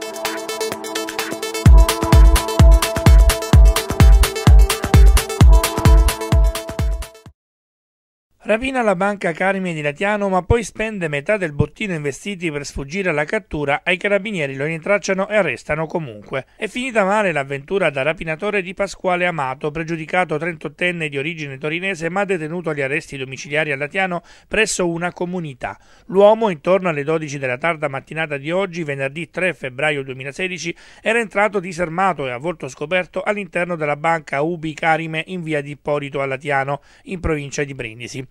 Thank you. Rapina la banca Carmine di Latiano ma poi spende metà del bottino investiti per sfuggire alla cattura, ai carabinieri lo rintracciano e arrestano comunque. È finita male l'avventura da rapinatore di Pasquale Amato, pregiudicato 38enne di origine torinese ma detenuto agli arresti domiciliari a Latiano presso una comunità. L'uomo intorno alle 12 della tarda mattinata di oggi, venerdì 3 febbraio 2016, era entrato disarmato e a volto scoperto all'interno della banca Ubi Carime in via di Ippolito a Latiano, in provincia di Brindisi.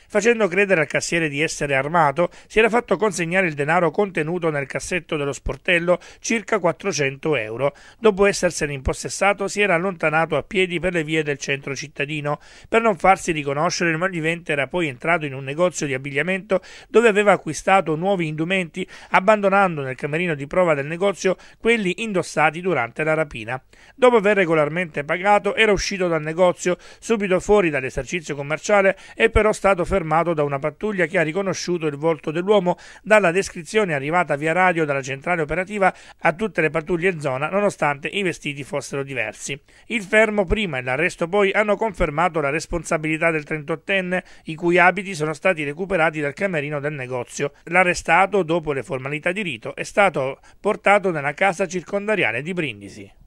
Facendo credere al cassiere di essere armato, si era fatto consegnare il denaro contenuto nel cassetto dello sportello, circa 400 euro. Dopo essersene impossessato, si era allontanato a piedi per le vie del centro cittadino. Per non farsi riconoscere, il malvivente era poi entrato in un negozio di abbigliamento dove aveva acquistato nuovi indumenti, abbandonando nel camerino di prova del negozio quelli indossati durante la rapina. Dopo aver regolarmente pagato, era uscito dal negozio, subito fuori dall'esercizio commerciale, e però stato fermato fermato da una pattuglia che ha riconosciuto il volto dell'uomo dalla descrizione arrivata via radio dalla centrale operativa a tutte le pattuglie in zona, nonostante i vestiti fossero diversi. Il fermo prima e l'arresto poi hanno confermato la responsabilità del 38enne, i cui abiti sono stati recuperati dal camerino del negozio. L'arrestato, dopo le formalità di rito, è stato portato nella casa circondariale di Brindisi.